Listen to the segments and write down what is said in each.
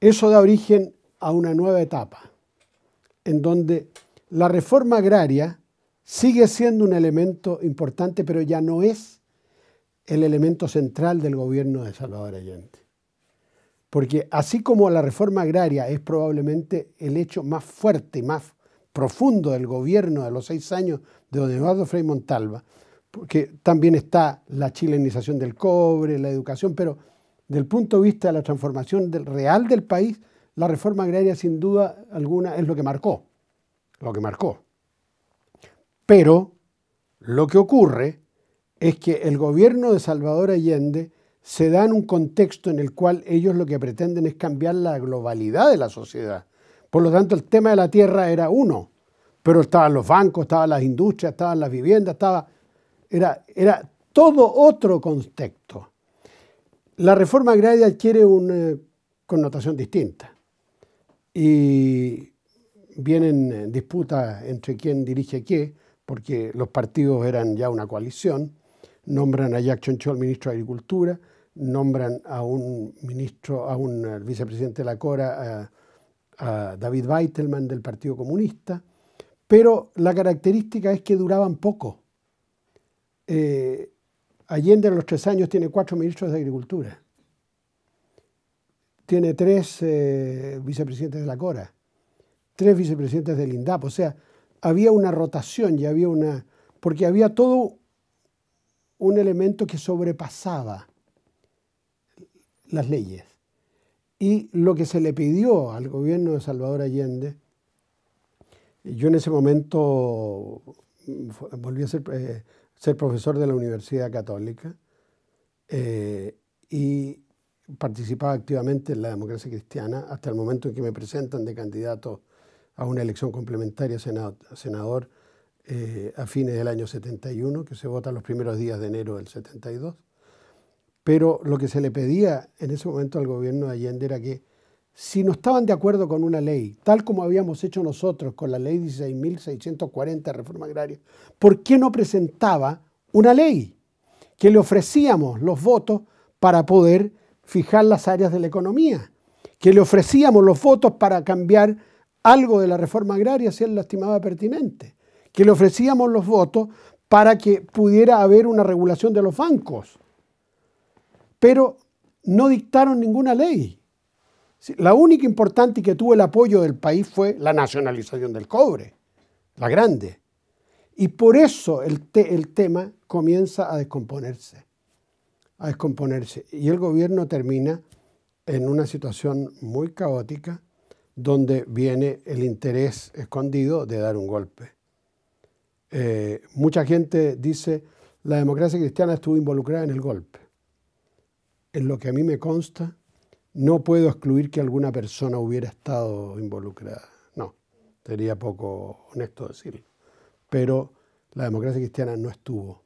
Eso da origen a una nueva etapa, en donde la reforma agraria sigue siendo un elemento importante, pero ya no es el elemento central del gobierno de Salvador Allende. Porque así como la reforma agraria es probablemente el hecho más fuerte y más profundo del gobierno de los seis años de don Eduardo Frei Montalva, porque también está la chilenización del cobre, la educación, pero del punto de vista de la transformación del real del país, la reforma agraria sin duda alguna es lo que marcó, lo que marcó. Pero lo que ocurre es que el gobierno de Salvador Allende se da en un contexto en el cual ellos lo que pretenden es cambiar la globalidad de la sociedad. Por lo tanto, el tema de la tierra era uno, pero estaban los bancos, estaban las industrias, estaban las viviendas, estaba era, era todo otro contexto. La reforma agraria adquiere una connotación distinta y vienen eh, disputas entre quién dirige qué, porque los partidos eran ya una coalición, nombran a Jack Chonchol ministro de Agricultura, nombran a un ministro, a un eh, vicepresidente de la Cora, a, David Weitelman del Partido Comunista, pero la característica es que duraban poco. Eh, Allende a los tres años tiene cuatro ministros de Agricultura, tiene tres eh, vicepresidentes de la Cora, tres vicepresidentes del INDAP, o sea, había una rotación y había una... porque había todo un elemento que sobrepasaba las leyes. Y lo que se le pidió al gobierno de Salvador Allende, yo en ese momento mm, volví a ser... Eh, ser profesor de la Universidad Católica eh, y participaba activamente en la democracia cristiana hasta el momento en que me presentan de candidato a una elección complementaria a senador, a, eh, a fines del año 71, que se vota los primeros días de enero del 72. Pero lo que se le pedía en ese momento al gobierno de Allende era que si no estaban de acuerdo con una ley, tal como habíamos hecho nosotros con la ley 16.640 de reforma agraria, ¿por qué no presentaba una ley que le ofrecíamos los votos para poder fijar las áreas de la economía? Que le ofrecíamos los votos para cambiar algo de la reforma agraria si él la estimaba pertinente. Que le ofrecíamos los votos para que pudiera haber una regulación de los bancos. Pero no dictaron ninguna ley la única importante que tuvo el apoyo del país fue la nacionalización del cobre, la grande. Y por eso el, tema comienza a descomponerse, a descomponerse. Y el gobierno termina en una situación muy caótica donde viene el interés escondido de dar un golpe. Eh, mucha gente dice, la democracia cristiana estuvo involucrada en el golpe. En lo que a mí me consta, no puedo excluir que alguna persona hubiera estado involucrada. No, sería poco honesto decirlo. Pero la democracia cristiana no estuvo.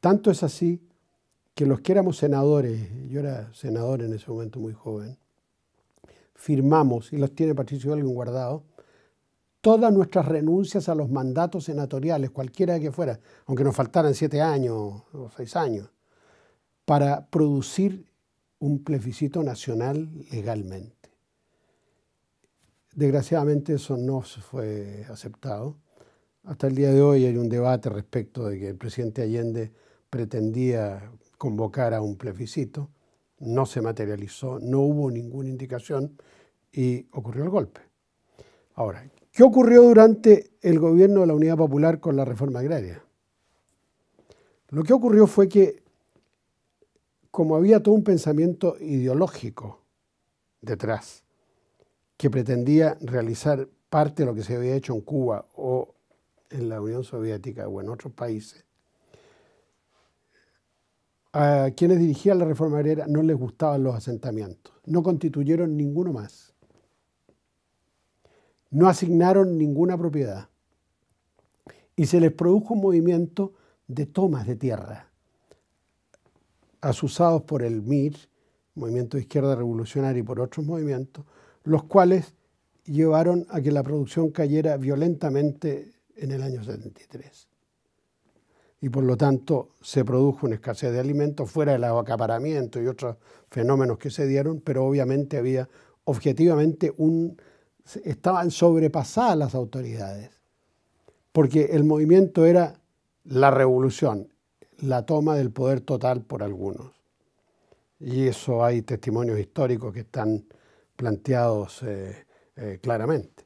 Tanto es así que los que éramos senadores, yo era senador en ese momento muy joven, firmamos, y los tiene Patricio Alguien guardado, todas nuestras renuncias a los mandatos senatoriales, cualquiera que fuera, aunque nos faltaran siete años o seis años, para producir un plebiscito nacional legalmente. Desgraciadamente eso no fue aceptado. Hasta el día de hoy hay un debate respecto de que el presidente Allende pretendía convocar a un plebiscito. No se materializó, no hubo ninguna indicación y ocurrió el golpe. Ahora, ¿qué ocurrió durante el gobierno de la Unidad Popular con la reforma agraria? Lo que ocurrió fue que como había todo un pensamiento ideológico detrás, que pretendía realizar parte de lo que se había hecho en Cuba o en la Unión Soviética o en otros países, a quienes dirigían la reforma agraria no les gustaban los asentamientos, no constituyeron ninguno más, no asignaron ninguna propiedad y se les produjo un movimiento de tomas de tierra asusados por el MIR, Movimiento de Izquierda Revolucionaria y por otros movimientos, los cuales llevaron a que la producción cayera violentamente en el año 73. Y por lo tanto se produjo una escasez de alimentos fuera del acaparamiento y otros fenómenos que se dieron, pero obviamente había objetivamente un... estaban sobrepasadas las autoridades, porque el movimiento era la revolución, la toma del poder total por algunos. Y eso hay testimonios históricos que están planteados eh, eh, claramente.